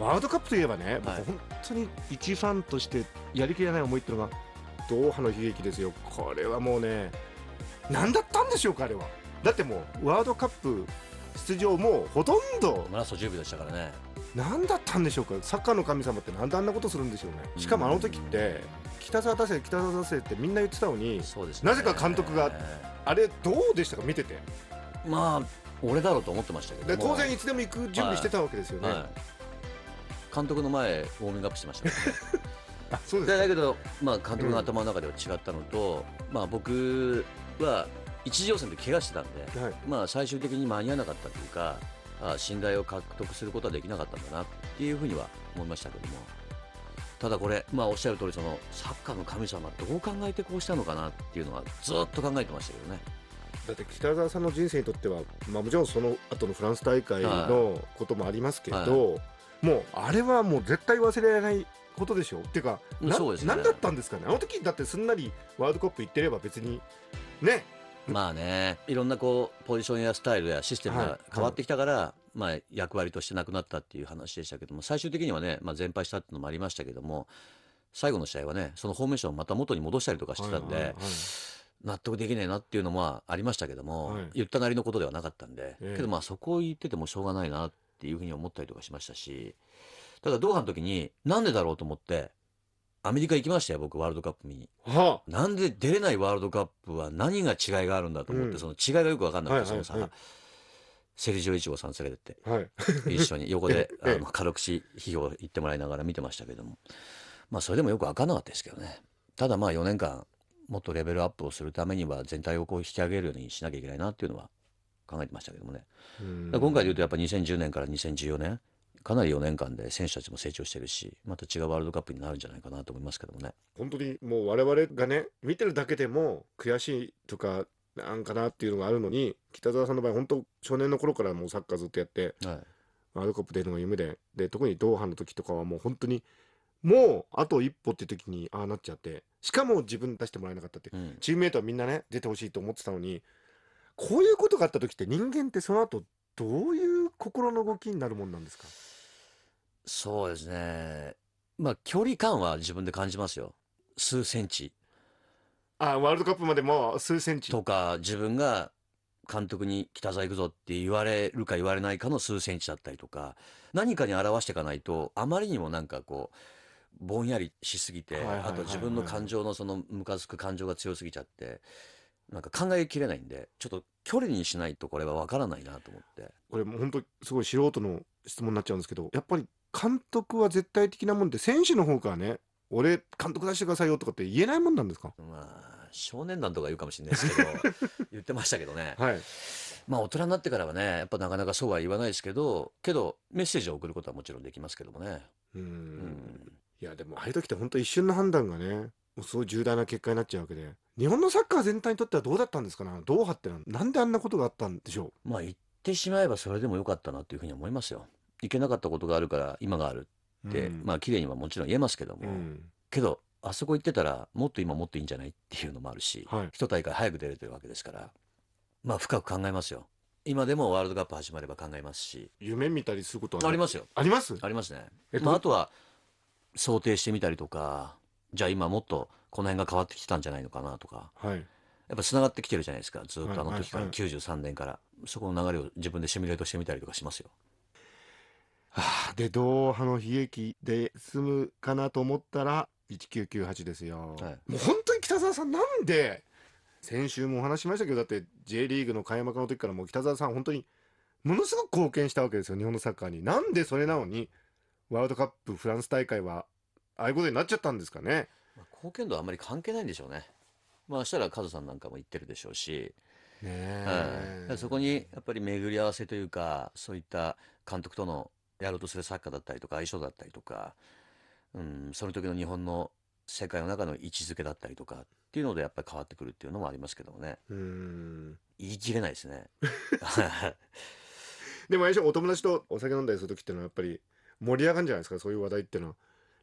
ワールドカップといえばね、はい、本当に一ファンとしてやりきれない思いっていうのが、ドーハの悲劇ですよ、これはもうね、何だったんでしょうか、あれは。だってもう、ワールドカップ出場、もうほとんど、ラスト10秒でしたからね。何だったんでしょうか、サッカーの神様ってなんであんなことするんでしょうね、しかもあの時って、北澤打成、北澤打成ってみんな言ってたのに、ね、なぜか監督が、あれ、どうでしたか、見てて。まあ俺だろうと思ってましたけど当然いつでも行く準備してたわけですよね、はいはい監督の前ウォーミングアップしました、ね、あそうですだけど、まあ、監督の頭の中では違ったのと、うん、まあ、僕は一次予選で怪我してたんで、はい、まあ、最終的に間に合わなかったというかあ信頼を獲得することはできなかったんだなっていうふうには思いましたけどもただこれ、まあ、おっしゃる通りそりサッカーの神様どう考えてこうしたのかなっていうのはずっと考えてましたけどね。だって北澤さんの人生にとっては、まあ、もちろんその後のフランス大会のこともありますけど、はいはいもうあれはもう絶対忘れられないことでしょっていうかなそうですね何だったんですかねあの時だってすんなりワールドカップ行ってれば別にねまあね、いろんなこう、ポジションやスタイルやシステムが変わってきたから、まあ役割としてなくなったっていう話でしたけども、最終的にはね、まあ全敗したっていうのもありましたけども、最後の試合はね、そのフォーメーションをまた元に戻したりとかしてたんで、はいはいはい納得できねえなっていうのもありましたけども、はい言ったなりのことではなかったんで、えけどまあそこを言っててもしょうがないなっっていうふうに思ったりとかしましたし、ただドーハの時に、なんでだろうと思って、アメリカ行きましたよ、僕、ワールドカップ見に。はあ、なんで出れないワールドカップは何が違いがあるんだと思って、うん、その違いがよく分かんなくて、そのさ、いはいはい、セルジイチゴさん連れてって、はい、一緒に横で あの軽口批評言ってもらいながら見てましたけども、まあ、それでもよく分かんなかったですけどね。ただまあ4年間もっとレベルアップをするためには全体をこう引き上げるようにしなきゃいけないなっていうのは考えてましたけどもね、今回でいうとやっぱ2010年から2014年かなり4年間で選手たちも成長してるしまた違うワールドカップになるんじゃないかなと思いますけどもね本当にもう我々がね見てるだけでも悔しいとかなんかなっていうのがあるのに北澤さんの場合本当少年の頃からもうサッカーずっとやって、はい、ワールドカップ出るのが夢でで特にドーハの時とかはもう本当にもうあと一歩って時にああなっちゃってしかも自分出してもらえなかったって、うん、チームメートはみんなね出てほしいと思ってたのにこういうことがあった時って人間ってその後どういう心の動きになるもんなんですかそうですね。まあ、距離感は自分で感じますよ。数センチあ、ワールドカップまでも数センチ。とか、自分が監督に北沢行くぞって言われるか言われないかの数センチだったりとか、何かに表していかないと、あまりにもなんかこう、ぼんやりしすぎて、あと自分の感情のそのムカつく感情が強すぎちゃって、なんか考えきれないんで、ちょっと距離にしないとこれはわからないなと思って。これもう本当すごい素人の質問になっちゃうんですけど、やっぱり監督は絶対的なもんで、選手の方からね、俺、監督出してくださいよとかって言えないもんなんですかまあ、少年団とか言うかもしれないですけど、言ってましたけどね。はい。まあ、大人になってからはね、やっぱなかなかそうは言わないですけど、けど、メッセージを送ることはもちろんできますけどもね。うんうん、いや、でも、ああいう時って本当一瞬の判断がね、うすごい重大な結果になっちゃうわけで、日本のサッカー全体にとってはどうだったんですかね、ドーハってなんであんなことがあったんでしょう。まあ、言ってしまえばそれでもよかったなというふうに思いますよ。いけなかったことがあるから、今があるって、うん、まあ綺麗にはもちろん言えますけども、うん、けど、あそこ行ってたら、もっと今もっといいんじゃないっていうのもあるし、はい、一大会早く出れてるわけですから、まあ深く考えますよ。今でもワールドカップ始まれば考えますし。夢見たりすることはありますよ。ありますありますね。えっと、まああとは、想定してみたりとか、じゃあ今もっとこの辺が変わってきてたんじゃないのかなとか、はい、やっぱ繋がってきてるじゃないですかずっとあの時から、はい、93年からそこの流れを自分でシミュレートしてみたりとかしますよ。はあ、でドーハの悲劇で済むかなと思ったら1998ですよ、はい、もう本当に北澤さんなんで先週もお話しましたけどだって J リーグの開幕の時からもう北澤さん本当にものすごく貢献したわけですよ日本のサッカーになんでそれなのにワールドカップフランス大会はああいうことになっちゃったんですかね。まあ、貢献度はあまり関係ないんでしょうね。まあ、したらカズさんなんかも言ってるでしょうし。ねうん、そこにやっぱり巡り合わせというかそういった監督とのやろうとする作家だったりとか相性だったりとか、うん、その時の日本の世界の中の位置づけだったりとかっていうのでやっぱり変わってくるっていうのもありますけどもねうん言い切れないですね でも相性お友達とお酒飲んだりする時っていうのはやっぱり盛り上がるんじゃないですかそういう話題っていうのは。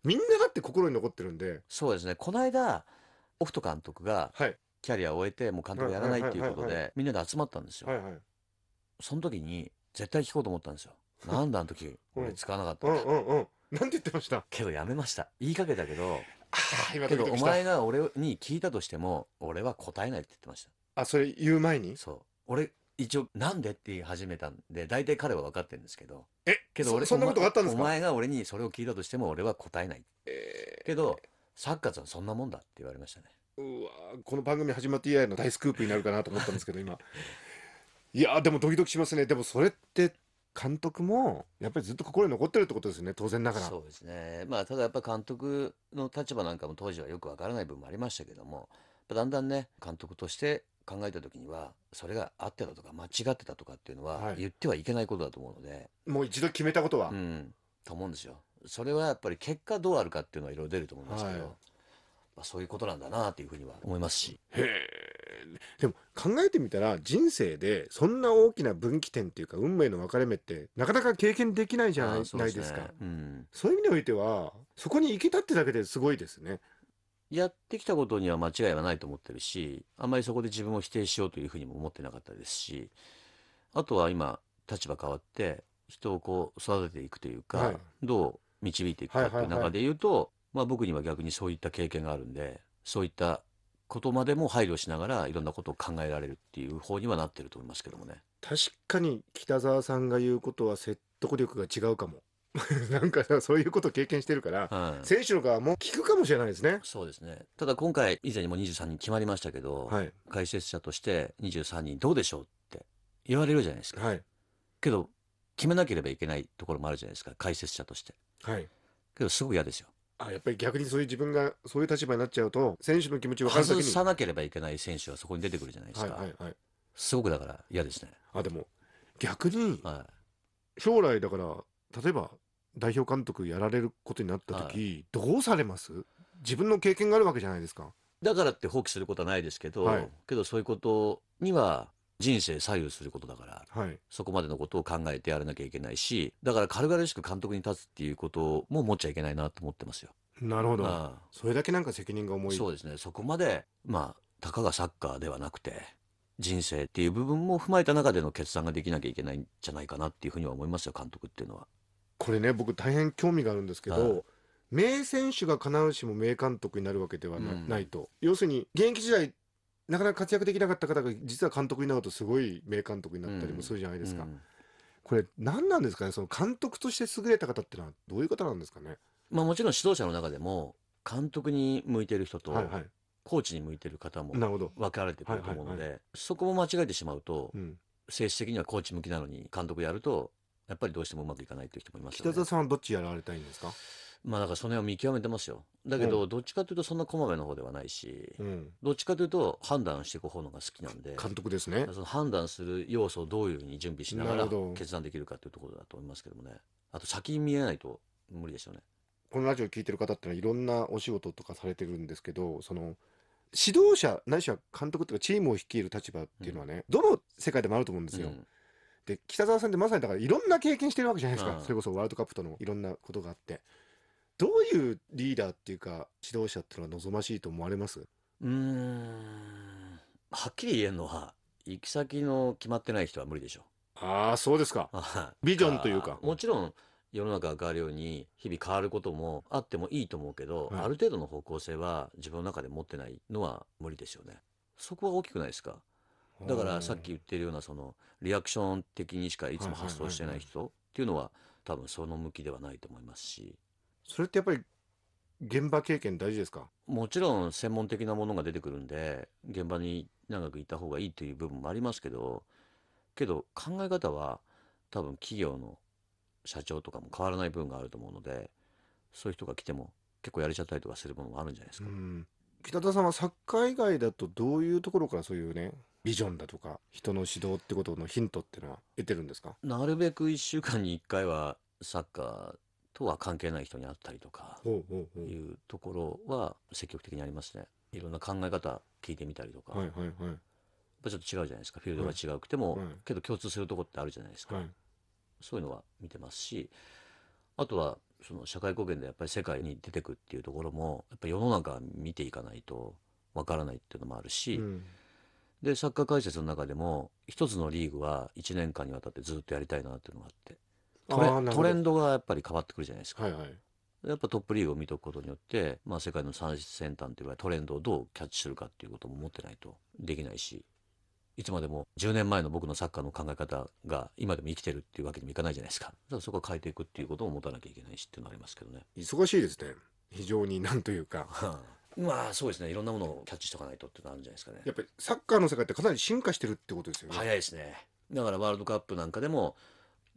みんなだって心に残ってるんで。そうですね。この間、オフト監督が、キャリアを終えて、もう監督やらないっていうことで、みんなで集まったんですよ。はいはい。その時に、絶対聞こうと思ったんですよ。なんであの時、俺使わなかったうんのうんうん。なんて言ってましたけどやめました。言いかけたけど、ああ、今けどお前が俺に聞いたとしても、俺は答えないって言ってました。あ、それ言う前にそう。俺、一応なんでって言い始めたんで大体彼は分かってるんですけどえけど俺そんなことがあったんですかお前が俺にそれを聞いたとしても俺は答えない、えー、けどサッカーさんそんなもんだって言われましたねうわこの番組始まって以来の大スクープになるかなと思ったんですけど今いやでもドキドキしますねでもそれって監督もやっぱりずっと心に残ってるってことですね当然ながらそうですねまあただやっぱ監督の立場なんかも当時はよくわからない部分もありましたけどもだんだんね監督として考えた時にはそれが合ってたとか間違ってたとかっていうのは言ってはいけないことだと思うので、はい、もう一度決めたことは、うん、と思うんですよそれはやっぱり結果どうあるかっていうのはいろいろ出ると思いますけど、はい、まあ、そういうことなんだなというふうには思いますしへえでも考えてみたら人生でそんな大きな分岐点っていうか運命の分かれ目ってなかなか経験できないじゃないですか、ねうん、そういう意味においてはそこに行けたってだけですごいですねやってきたことには間違いはないと思ってるし、あんまりそこで自分を否定しようというふうにも思ってなかったですし、あとは今、立場変わって、人をこう育てていくというか、はい、どう導いていくかっていう中で言うと、まあ僕には逆にそういった経験があるんで、そういったことまでも配慮しながらいろんなことを考えられるっていう方にはなってると思いますけどもね。確かに北澤さんが言うことは説得力が違うかも。なんかそういうことを経験してるから、はい、選手の側も聞くかもしれないですね。そうですね。ただ今回、以前にも23人決まりましたけど、はい、解説者として23人どうでしょうって言われるじゃないですか。はい、けど、決めなければいけないところもあるじゃないですか、解説者として。はい。けど、すごく嫌ですよ。あやっぱり逆にそういう自分がそういう立場になっちゃうと選手の気持ちを外さなければいけない選手はそこに出てくるじゃないですか、はいはいはい、すごくだから嫌ですねあでも逆に、将来だから例えば代表監督やられることになった時、はい、どうされます自分の経験があるわけじゃないですかだからって放棄することはないですけど、はい、けどそういうことには人生左右することだから、はい、そこまでのことを考えてやらなきゃいけないしだから軽々しく監督に立つっていうことも持っちゃいけないなと思ってますよ。なるほど、まあ、それだけなんか責任が重いそうですねそこまでまあたかがサッカーではなくて人生っていう部分も踏まえた中での決断ができなきゃいけないんじゃないかなっていうふうには思いますよ監督っていうのは。これね僕大変興味があるんですけど、はい名選手が必ずしも名監督になるわけではな,、いと、要するに現役時代なかなか活躍できなかった方が実は監督になるとすごい名監督になったりもするじゃないですか、うんうん、これ何なんですかねその監督として優れた方ってのはどういう方なんですかね、まあ、もちろん指導者の中でも監督に向いてる人と、はいコーチに向いてる方も分かれてくると思うので、そこも間違えてしまうと、うん、政治的にはコーチ向きなのに監督やるとやっぱりどうしてもうまくいかないという人もいますよ北ね。澤さんはどっちやられたいんですかまあだからその辺を見極めてますよ。だけど、どっちかというとそんなこまめの方ではないし、うん。どっちかというと判断していく方のが好きなんで、監督ですね。その判断する要素をどういうふうに準備しながなら決断できるかというところだと思いますけどもね。あと先見えないと無理ですよね。このラジオ聞いてる方ってのはいろんなお仕事とかされてるんですけど、その、指導者、ないしは監督とかチームを率いる立場っていうのはね、どの世界でもあると思うんですよ。うんで、北澤さんってまさにだからいろんな経験してるわけじゃないですか。うん、それこそワールドカップとのいろんなことがあって。どういうリーダーっていうか、指導者っていうのは望ましいと思われますうん。はっきり言えるのは、行き先の決まってない人は無理でしょう。ああ、そうですか。ビジョンというか。もちろん、世の中が変わるように日々変わることもあってもいいと思うけど、はい、ある程度の方向性は自分の中で持ってないのは無理ですよね。そこは大きくないですかだからさっき言ってるようなそのリアクション的にしかいつも発想してない人っていうのは多分その向きではないと思いますしそれってやっぱり現場経験大事ですかもちろん専門的なものが出てくるんで現場に長くいた方がいいという部分もありますけどけど考え方は多分企業の社長とかも変わらない部分があると思うのでそういう人が来ても結構やれちゃったりとかするものもあるんじゃないですか。北田さんはサッカー以外だとどういうところからそういうねビジョンだとか、人の指導ってことのヒントってのは得てるんですかなるべく1週間に1回はサッカーとは関係ない人に会ったりとかいうところは積極的にありますね。いろんな考え方聞いてみたりとか。はいはいはい。やっぱちょっと違うじゃないですか。フィールドが違うくても、はいはい、けど共通するとこってあるじゃないですか。はい、そういうのは見てますし、あとはその社会貢献でやっぱり世界に出てくっていうところも、やっぱ世の中見ていかないとわからないっていうのもあるし、うんで、サッカー解説の中でも、一つのリーグは1年間にわたってずっとやりたいなっていうのがあってトレあトレンドがやっぱり変わってくるじゃないですか。はいはい。やっぱトップリーグを見とくことによって、まあ、世界の出先端といわれトレンドをどうキャッチするかっていうことも持ってないとできないし、いつまでも10年前の僕のサッカーの考え方が今でも生きてるっていうわけにもいかないじゃないですか。だからそこは変えていくっていうことを持たなきゃいけないしっていうのはありますけどね。忙しいですね。非常になんというか、まあそうですねいろんなものをキャッチしておかないとっていうのあるんじゃないですかねやっぱりサッカーの世界ってかなり進化してるってことですよね早いですねだからワールドカップなんかでも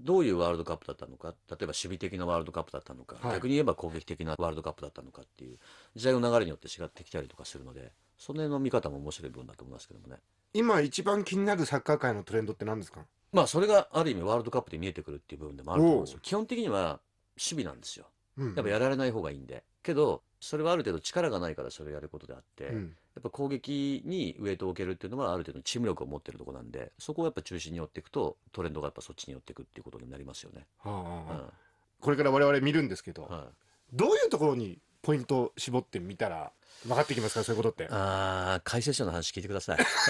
どういうワールドカップだったのか例えば守備的なワールドカップだったのか、はい、逆に言えば攻撃的なワールドカップだったのかっていう時代の流れによって違ってきたりとかするのでその辺の見方も面白い部分だと思いますけどもね今一番気になるサッカー界のトレンドって何ですかまあそれがある意味ワールドカップで見えてくるっていう部分でもあると思うんですよ基本的には守備なんですよやっぱやられない方がいいんで、けどそれはある程度力がないからそれをやることであって、うん、やっぱ攻撃にウエイトを受けるっていうのはある程度チーム力を持ってるとこなんでそこをやっぱ中心に寄っていくとトレンドがやっぱそっちに寄っていくっていうことになりますよね。これから我々見るんですけど、はい、どういうところにポイント絞ってみたら分かってきますかそういうことってああ解説者の話聞いてください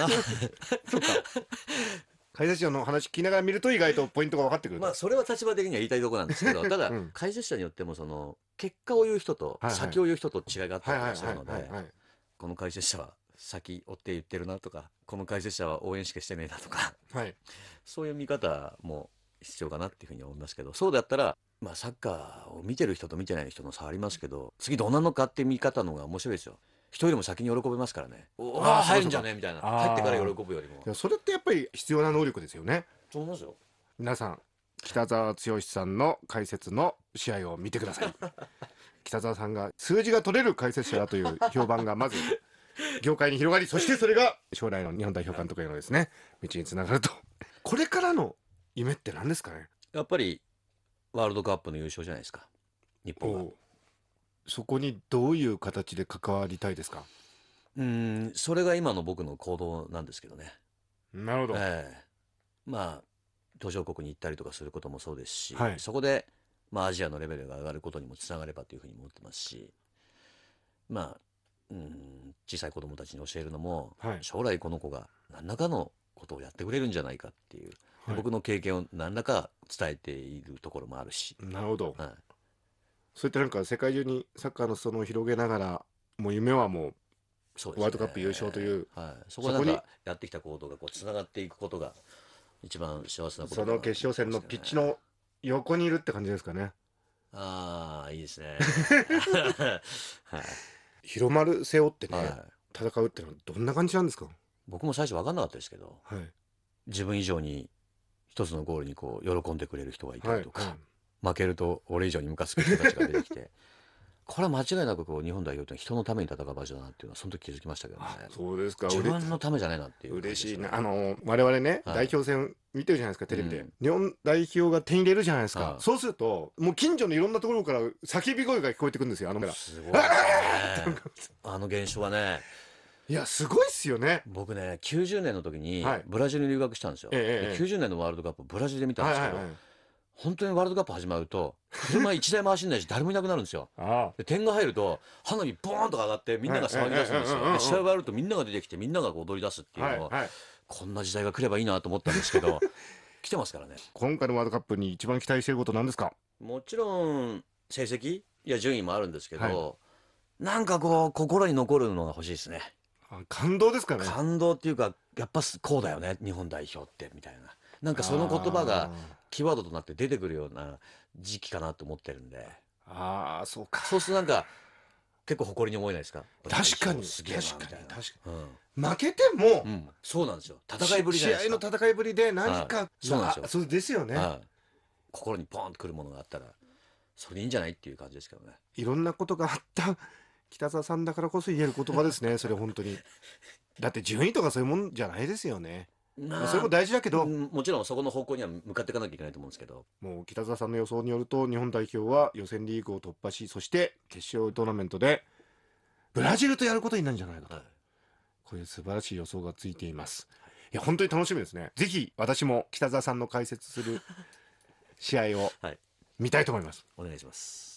そうか 解説者の話聞きながら見ると意外とポイントが分かってくる。まあそれは立場的には言いたいとこなんですけど、ただ、解説者によってもその結果を言う人と先を言う人と違いがあったりするので、この解説者は先追って言ってるなとか、この解説者は応援しかしてねえなとか、はい、そういう見方も必要かなっていうふうに思いますけど、そうだったら、まあサッカーを見てる人と見てない人の差ありますけど、次どうなのかって見方の方が面白いですよ。一人でも先に喜びますからねおあ入るんじゃねみたいな入ってから喜ぶよりもそれってやっぱり必要な能力ですよねそう思いますよ皆さん北澤剛さんの解説の試合を見てください 北澤さんが数字が取れる解説者だという評判がまず業界に広がりそしてそれが将来の日本代表監督へのですね道につながるとこれからの夢って何ですかねやっぱりワールドカップの優勝じゃないですか日本はそこにどういう形で関わりたいですかうん、それが今の僕の行動なんですけどね。なるほど。ええー、まあ、途上国に行ったりとかすることもそうですし、はい、そこで、まあ、アジアのレベルが上がることにもつながればというふうに思ってますし、まあ、うん、小さい子供たちに教えるのも、はい、将来この子が何らかのことをやってくれるんじゃないかっていう、はい、僕の経験を何らか伝えているところもあるし。なるほど。はいそういったなんか世界中にサッカーの裾野を広げながら、もう夢はもううねワールドカップ優勝というはい、そこにやってきた行動がこうつながっていくことが一番幸せなことその決勝戦のピッチの横にいるって感じですかね。ああいいですね はい、広背負ってね、はい、戦うってのはどんな感じなんですか僕も最初分かんなかったですけどはい。自分以上に一つのゴールにこう喜んでくれる人がいたりとか、はい負けると俺以上にムカつく人たちが出てきて これは間違いなくこう日本代表って人のために戦う場所だなっていうのはその時気づきましたけどねそうですか自分のためじゃないなっていう、ね、嬉しいなあの我々ね、はい、代表戦見てるじゃないですかテレビで、うん、日本代表が手に入れるじゃないですか、そうするともう近所のいろんなところから叫び声が聞こえてくるんですよあのからすごい、ね、あの現象はねいやすごいっすよね僕ね90年の時にブラジルに留学したんですよ、はい、ええ、90年のワールドカップブラジルで見たんですけど、はいはいはい本当にワールドカップ始まると、車一台回しないし、誰もいなくなるんですよ。で、点が入ると、花火ボーンとか上がって、みんなが騒ぎ出すんですよ。で、試合が終わるとみんなが出てきて、みんなが踊り出すっていうのを、はいはい、こんな時代が来ればいいなと思ったんですけど、来てますからね。今回のワールドカップに一番期待していることなんですかもちろん、成績や順位もあるんですけど、はい、なんかこう、心に残るのが欲しいですね。感動ですかね。感動っていうか、やっぱこうだよね、日本代表って、みたいな。なんかその言葉がキーワードとなって出てくるような時期かなと思ってるんで。ああ、そうか。そうするとなんか、結構誇りに思えないですか確かにすげえ確かに確かに、うん、負けても、うん、そうなんですよ戦いぶり試合の戦いぶりで何か、そうなんですよそうですよね、心にポンとくるものがあったらそれいいんじゃないっていう感じですけどねいろんなことがあった北澤さんだからこそ言える言葉ですねそれ本当にだって順位とかそういうもんじゃないですよねまあ、それも大事だけど、もちろんそこの方向には向かっていかなきゃいけないと思うんですけどもう北澤さんの予想によると日本代表は予選リーグを突破しそして決勝トーナメントでブラジルとやることになるんじゃないかと、はい、こういう素晴らしい予想がついていますいや本当に楽しみですねぜひ私も北澤さんの解説する試合を見たいと思います、はい、お願いします